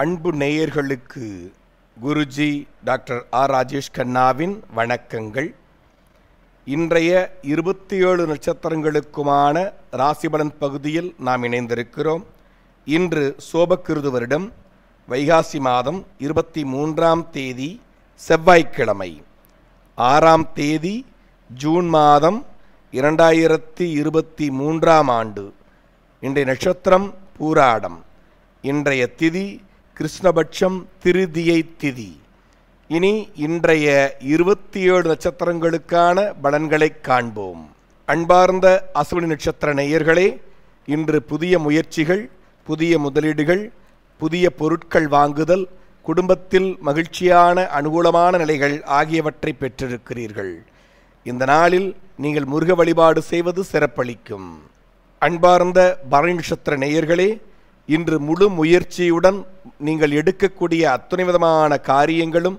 அன்பு நேயர்களுக்கு Guruji doctor R Rajesh கண்ணாவின் வணக்கங்கள் இன்றைய இருபத்தி ஏழு நட்சத்திரங்களுக்குமான ராசிபலன் பகுதியில் நாம் இணைந்திருக்கிறோம் இன்று சோபக்கிருது வருடம் வைகாசி மாதம் இருபத்தி மூன்றாம் தேதி செவ்வாய்க்கிழமை ஆறாம் தேதி ஜூன் மாதம் இரண்டாயிரத்தி இருபத்தி மூன்றாம் ஆண்டு இன்றைய நட்சத்திரம் பூராடம் இன்றைய திதி கிருஷ்ணபட்சம் திருதியை திதி இனி இன்றைய இருபத்தி ஏழு நட்சத்திரங்களுக்கான பலன்களை காண்போம் அன்பார்ந்த அசுவினி நட்சத்திர நேயர்களே இன்று புதிய முயற்சிகள் புதிய முதலீடுகள் புதிய பொருட்கள் வாங்குதல் குடும்பத்தில் மகிழ்ச்சியான அனுகூலமான நிலைகள் ஆகியவற்றை பெற்றிருக்கிறீர்கள் இந்த நாளில் நீங்கள் முருக வழிபாடு செய்வது சிறப்பளிக்கும் அன்பார்ந்த பரணி நட்சத்திர நேயர்களே இன்று முழு முயற்சியுடன் நீங்கள் எடுக்கக்கூடிய அத்துணை விதமான காரியங்களும்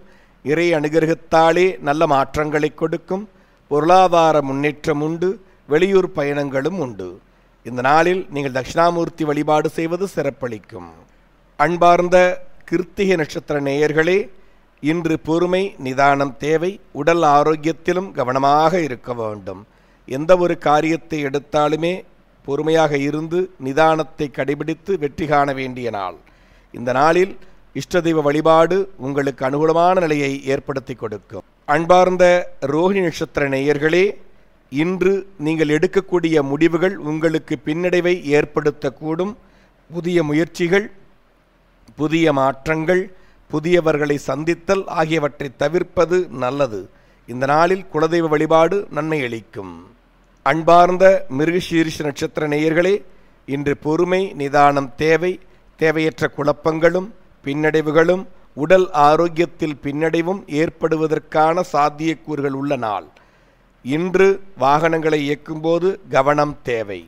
இறை அணுகருகத்தாலே நல்ல மாற்றங்களை கொடுக்கும் பொருளாதார முன்னேற்றம் உண்டு வெளியூர் பயணங்களும் உண்டு இந்த நாளில் நீங்கள் தட்சிணாமூர்த்தி வழிபாடு செய்வது சிறப்பளிக்கும் அன்பார்ந்த கிருத்திகை நட்சத்திர நேயர்களே இன்று பொறுமை நிதானம் தேவை உடல் ஆரோக்கியத்திலும் கவனமாக இருக்க வேண்டும் எந்த ஒரு காரியத்தை எடுத்தாலுமே பொறுமையாக இருந்து நிதானத்தை கடைபிடித்து வெற்றி காண வேண்டிய நாள் இந்த நாளில் இஷ்டதெய்வ வழிபாடு உங்களுக்கு அனுகூலமான நிலையை ஏற்படுத்தி கொடுக்கும் அன்பார்ந்த ரோஹிணி நட்சத்திர நேயர்களே இன்று நீங்கள் எடுக்கக்கூடிய முடிவுகள் உங்களுக்கு பின்னடைவை ஏற்படுத்தக்கூடும் புதிய முயற்சிகள் புதிய மாற்றங்கள் புதியவர்களை சந்தித்தல் ஆகியவற்றை தவிர்ப்பது நல்லது இந்த நாளில் குலதெய்வ வழிபாடு நன்மை அளிக்கும் அன்பார்ந்த மிருகசீரிஷ நட்சத்திர நேயர்களே இன்று பொறுமை நிதானம் தேவை தேவையற்ற குழப்பங்களும் பின்னடைவுகளும் உடல் ஆரோக்கியத்தில் பின்னடைவும் ஏற்படுவதற்கான சாத்தியக்கூறுகள் உள்ள நாள் இன்று வாகனங்களை இயக்கும்போது கவனம் தேவை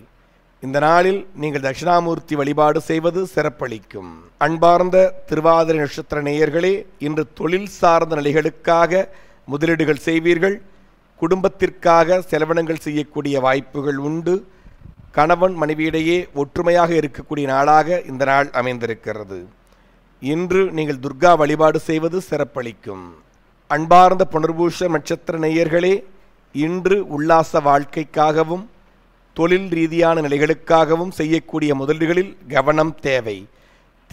இந்த நாளில் நீங்கள் தட்சிணாமூர்த்தி வழிபாடு செய்வது சிறப்பளிக்கும் அன்பார்ந்த திருவாதிரை நட்சத்திர நேயர்களே இன்று தொழில் சார்ந்த நிலைகளுக்காக முதலீடுகள் செய்வீர்கள் குடும்பத்திற்காக செலவினங்கள் செய்யக்கூடிய வாய்ப்புகள் உண்டு கணவன் மனைவியிடையே ஒற்றுமையாக இருக்கக்கூடிய நாளாக இந்த நாள் அமைந்திருக்கிறது இன்று நீங்கள் துர்கா வழிபாடு செய்வது சிறப்பளிக்கும் அன்பார்ந்த புனர்பூஷ நட்சத்திர நேயர்களே இன்று உல்லாச வாழ்க்கைக்காகவும் தொழில் ரீதியான நிலைகளுக்காகவும் செய்யக்கூடிய முதலீடுகளில் கவனம் தேவை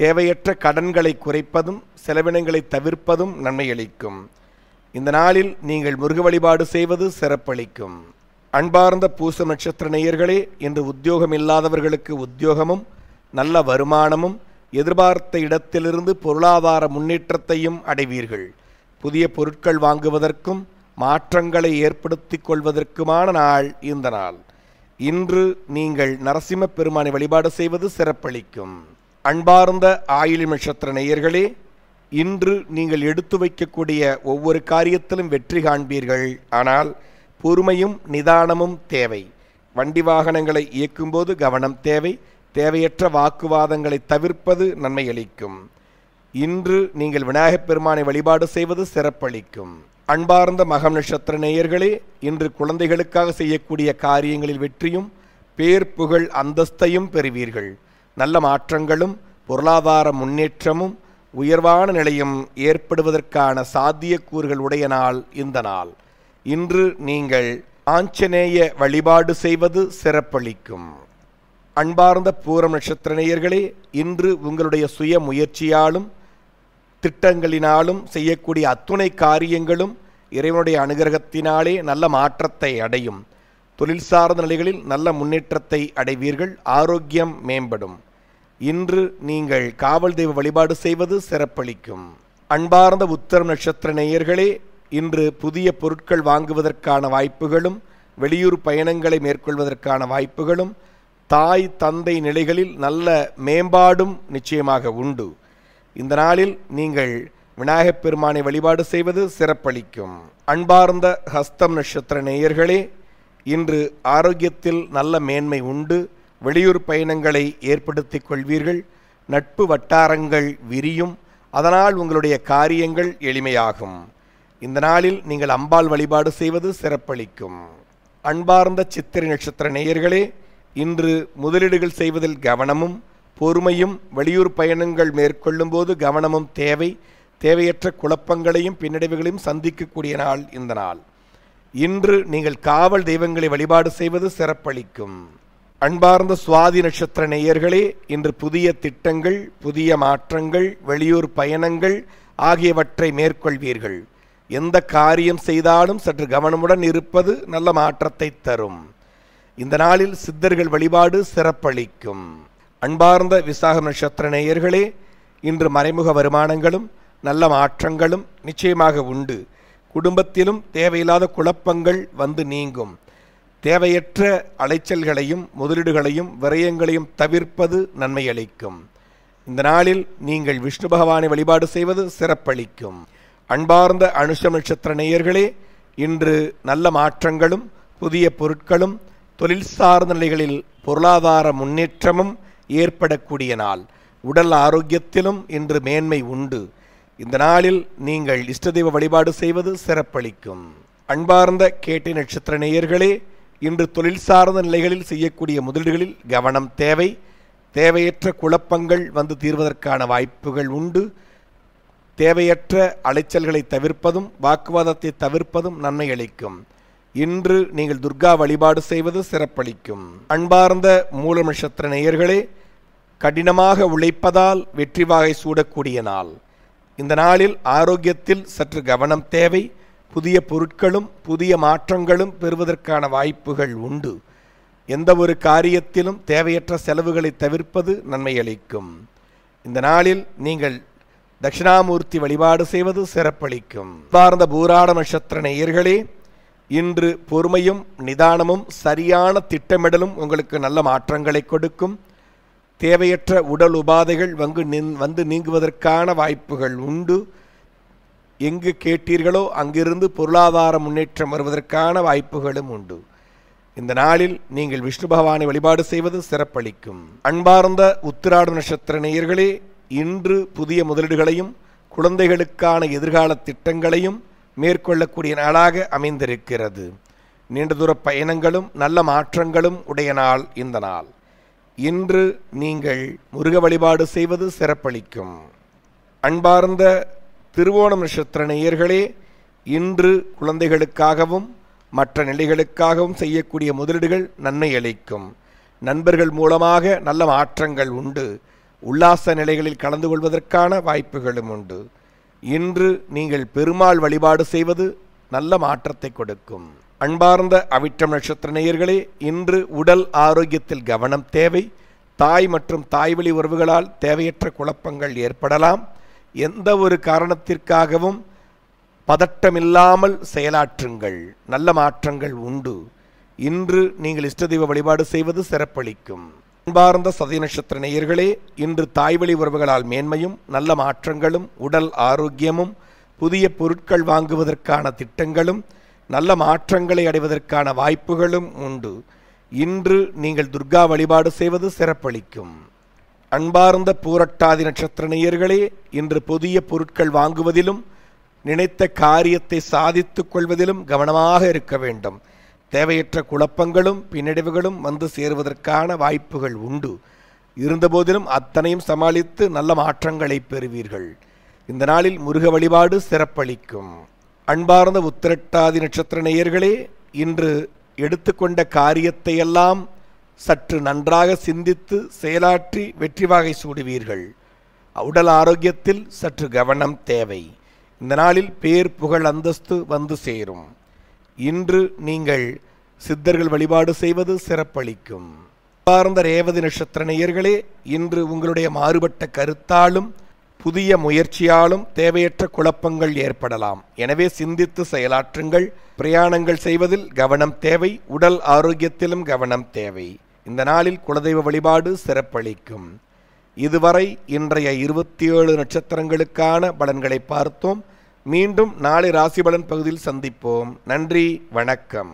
தேவையற்ற கடன்களை குறைப்பதும் செலவினங்களை தவிர்ப்பதும் நன்மையளிக்கும் இந்த நாளில் நீங்கள் முருக வழிபாடு செய்வது சிறப்பளிக்கும் அன்பார்ந்த பூச நட்சத்திர நேயர்களே இன்று உத்தியோகம் இல்லாதவர்களுக்கு உத்தியோகமும் நல்ல வருமானமும் எதிர்பார்த்த இடத்திலிருந்து பொருளாதார முன்னேற்றத்தையும் அடைவீர்கள் புதிய பொருட்கள் வாங்குவதற்கும் மாற்றங்களை ஏற்படுத்தி கொள்வதற்குமான நாள் இந்த நாள் இன்று நீங்கள் நரசிம்ம பெருமானை வழிபாடு செய்வது சிறப்பளிக்கும் அன்பார்ந்த ஆயுளி நட்சத்திர நேயர்களே இன்று நீங்கள் எடுத்து வைக்கக்கூடிய ஒவ்வொரு காரியத்திலும் வெற்றி காண்பீர்கள் ஆனால் பொறுமையும் நிதானமும் தேவை வண்டி வாகனங்களை இயக்கும்போது கவனம் தேவை தேவையற்ற வாக்குவாதங்களை தவிர்ப்பது நன்மை அளிக்கும் இன்று நீங்கள் விநாயகப் பெருமானை வழிபாடு செய்வது சிறப்பளிக்கும் அன்பார்ந்த மகம் நட்சத்திர நேயர்களே இன்று குழந்தைகளுக்காக செய்யக்கூடிய காரியங்களில் வெற்றியும் பேர் புகழ் அந்தஸ்தையும் பெறுவீர்கள் நல்ல மாற்றங்களும் பொருளாதார முன்னேற்றமும் உயர்வான நிலையும் ஏற்படுவதற்கான சாத்தியக்கூறுகள் உடைய நாள் இந்த நாள் இன்று நீங்கள் ஆஞ்சநேய வழிபாடு செய்வது சிறப்பளிக்கும் அன்பார்ந்த பூரம் நட்சத்திர நேயர்களே இன்று உங்களுடைய சுய முயற்சியாலும் திட்டங்களினாலும் செய்யக்கூடிய அத்துணை காரியங்களும் இறைவனுடைய அனுகிரகத்தினாலே நல்ல மாற்றத்தை அடையும் தொழில் சார்ந்த நிலைகளில் நல்ல முன்னேற்றத்தை அடைவீர்கள் ஆரோக்கியம் மேம்படும் இன்று நீங்கள் காவல் தெய்வ வழிபாடு செய்வது சிறப்பளிக்கும் அன்பார்ந்த உத்தரம் நட்சத்திர நேயர்களே இன்று புதிய பொருட்கள் வாங்குவதற்கான வாய்ப்புகளும் வெளியூர் பயணங்களை மேற்கொள்வதற்கான வாய்ப்புகளும் தாய் தந்தை நிலைகளில் நல்ல மேம்பாடும் நிச்சயமாக உண்டு இந்த நாளில் நீங்கள் விநாயகப் பெருமானை வழிபாடு செய்வது சிறப்பளிக்கும் அன்பார்ந்த ஹஸ்தம் நட்சத்திர நேயர்களே இன்று ஆரோக்கியத்தில் நல்ல மேன்மை உண்டு வெளியூர் பயணங்களை ஏற்படுத்தி கொள்வீர்கள் நட்பு வட்டாரங்கள் விரியும் அதனால் உங்களுடைய காரியங்கள் எளிமையாகும் இந்த நாளில் நீங்கள் அம்பாள் வழிபாடு செய்வது சிறப்பளிக்கும் அன்பார்ந்த சித்திரை நட்சத்திர நேயர்களே இன்று முதலீடுகள் செய்வதில் கவனமும் பொறுமையும் வெளியூர் பயணங்கள் மேற்கொள்ளும்போது கவனமும் தேவை தேவையற்ற குழப்பங்களையும் பின்னடைவுகளையும் சந்திக்கக்கூடிய நாள் இந்த நாள் இன்று நீங்கள் காவல் தெய்வங்களை வழிபாடு செய்வது சிறப்பளிக்கும் அன்பார்ந்த சுவாதி நட்சத்திர நேயர்களே இன்று புதிய திட்டங்கள் புதிய மாற்றங்கள் வெளியூர் பயணங்கள் ஆகியவற்றை மேற்கொள்வீர்கள் எந்த காரியம் செய்தாலும் சற்று கவனமுடன் இருப்பது நல்ல மாற்றத்தை தரும் இந்த நாளில் சித்தர்கள் வழிபாடு சிறப்பளிக்கும் அன்பார்ந்த விசாகம் நட்சத்திர நேயர்களே இன்று மறைமுக வருமானங்களும் நல்ல மாற்றங்களும் நிச்சயமாக உண்டு குடும்பத்திலும் தேவையில்லாத குழப்பங்கள் வந்து நீங்கும் தேவையற்ற அலைச்சல்களையும் முதலீடுகளையும் விரயங்களையும் தவிர்ப்பது நன்மை அளிக்கும் இந்த நாளில் நீங்கள் விஷ்ணு பகவானை வழிபாடு செய்வது சிறப்பளிக்கும் அன்பார்ந்த அனுஷம் நட்சத்திர நேயர்களே இன்று நல்ல மாற்றங்களும் புதிய பொருட்களும் தொழில் சார்ந்த நிலைகளில் பொருளாதார முன்னேற்றமும் ஏற்படக்கூடிய நாள் உடல் ஆரோக்கியத்திலும் இன்று மேன்மை உண்டு இந்த நாளில் நீங்கள் இஷ்டதெய்வ வழிபாடு செய்வது சிறப்பளிக்கும் அன்பார்ந்த கேட்டை நட்சத்திர நேயர்களே இன்று தொழில் சார்ந்த நிலைகளில் செய்யக்கூடிய முதலீடுகளில் கவனம் தேவை தேவையற்ற குழப்பங்கள் வந்து தீர்வதற்கான வாய்ப்புகள் உண்டு தேவையற்ற அலைச்சல்களை தவிர்ப்பதும் வாக்குவாதத்தை தவிர்ப்பதும் நன்மை அளிக்கும் இன்று நீங்கள் துர்கா வழிபாடு செய்வது சிறப்பளிக்கும் அன்பார்ந்த மூல நட்சத்திர நேயர்களே கடினமாக உழைப்பதால் வெற்றி வாகை சூடக்கூடிய நாள் இந்த நாளில் ஆரோக்கியத்தில் சற்று கவனம் தேவை புதிய பொருட்களும் புதிய மாற்றங்களும் பெறுவதற்கான வாய்ப்புகள் உண்டு எந்த ஒரு காரியத்திலும் தேவையற்ற செலவுகளை தவிர்ப்பது நன்மை அளிக்கும் இந்த நாளில் நீங்கள் தட்சிணாமூர்த்தி வழிபாடு செய்வது சிறப்பளிக்கும் சார்ந்த பூராட நட்சத்திர நேயர்களே இன்று பொறுமையும் நிதானமும் சரியான திட்டமிடலும் உங்களுக்கு நல்ல மாற்றங்களை கொடுக்கும் தேவையற்ற உடல் உபாதைகள் வங்கு நின் வந்து நீங்குவதற்கான வாய்ப்புகள் உண்டு எங்கு கேட்டீர்களோ அங்கிருந்து பொருளாதார முன்னேற்றம் வருவதற்கான வாய்ப்புகளும் உண்டு இந்த நாளில் நீங்கள் விஷ்ணு பகவானை வழிபாடு செய்வது சிறப்பளிக்கும் அன்பார்ந்த உத்திராட நட்சத்திர நேயர்களே இன்று புதிய முதலீடுகளையும் குழந்தைகளுக்கான எதிர்கால திட்டங்களையும் மேற்கொள்ளக்கூடிய நாளாக அமைந்திருக்கிறது நீண்ட தூர பயணங்களும் நல்ல மாற்றங்களும் உடைய நாள் இந்த நாள் இன்று நீங்கள் முருக வழிபாடு செய்வது சிறப்பளிக்கும் அன்பார்ந்த திருவோணம் நட்சத்திர நேயர்களே இன்று குழந்தைகளுக்காகவும் மற்ற நிலைகளுக்காகவும் செய்யக்கூடிய முதலீடுகள் நன்மை அளிக்கும் நண்பர்கள் மூலமாக நல்ல மாற்றங்கள் உண்டு உல்லாச நிலைகளில் கலந்து கொள்வதற்கான வாய்ப்புகளும் உண்டு இன்று நீங்கள் பெருமாள் வழிபாடு செய்வது நல்ல மாற்றத்தை கொடுக்கும் அன்பார்ந்த அவிட்டம் நட்சத்திர நேயர்களே இன்று உடல் ஆரோக்கியத்தில் கவனம் தேவை தாய் மற்றும் தாய்வழி உறவுகளால் தேவையற்ற குழப்பங்கள் ஏற்படலாம் எந்த ஒரு காரணத்திற்காகவும் பதட்டமில்லாமல் செயலாற்றுங்கள் நல்ல மாற்றங்கள் உண்டு இன்று நீங்கள் இஷ்டதெய்வ வழிபாடு செய்வது சிறப்பளிக்கும் அன்பார்ந்த சதய நட்சத்திர நேயர்களே இன்று தாய்வழி உறவுகளால் மேன்மையும் நல்ல மாற்றங்களும் உடல் ஆரோக்கியமும் புதிய பொருட்கள் வாங்குவதற்கான திட்டங்களும் நல்ல மாற்றங்களை அடைவதற்கான வாய்ப்புகளும் உண்டு இன்று நீங்கள் துர்கா வழிபாடு செய்வது சிறப்பளிக்கும் அன்பார்ந்த பூரட்டாதி நட்சத்திர நேயர்களே இன்று புதிய பொருட்கள் வாங்குவதிலும் நினைத்த காரியத்தை சாதித்து கொள்வதிலும் கவனமாக இருக்க வேண்டும் தேவையற்ற குழப்பங்களும் பின்னடைவுகளும் வந்து சேருவதற்கான வாய்ப்புகள் உண்டு இருந்தபோதிலும் அத்தனையும் சமாளித்து நல்ல மாற்றங்களை பெறுவீர்கள் இந்த நாளில் முருக வழிபாடு சிறப்பளிக்கும் அன்பார்ந்த உத்திரட்டாதி நட்சத்திர நேயர்களே இன்று எடுத்துக்கொண்ட காரியத்தையெல்லாம் சற்று நன்றாக சிந்தித்து செயலாற்றி வெற்றி வாகை சூடுவீர்கள் உடல் ஆரோக்கியத்தில் சற்று கவனம் தேவை இந்த நாளில் பேர் புகழ் அந்தஸ்து வந்து சேரும் இன்று நீங்கள் சித்தர்கள் வழிபாடு செய்வது சிறப்பளிக்கும் சார்ந்த ரேவதி நட்சத்திர நேயர்களே இன்று உங்களுடைய மாறுபட்ட கருத்தாலும் புதிய முயற்சியாலும் தேவையற்ற குழப்பங்கள் ஏற்படலாம் எனவே சிந்தித்து செயலாற்றுங்கள் பிரயாணங்கள் செய்வதில் கவனம் தேவை உடல் ஆரோக்கியத்திலும் கவனம் தேவை இந்த நாளில் குலதெய்வ வழிபாடு சிறப்பளிக்கும் இதுவரை இன்றைய இருபத்தி ஏழு நட்சத்திரங்களுக்கான பலன்களை பார்த்தோம் மீண்டும் நாளை ராசி பலன் பகுதியில் சந்திப்போம் நன்றி வணக்கம்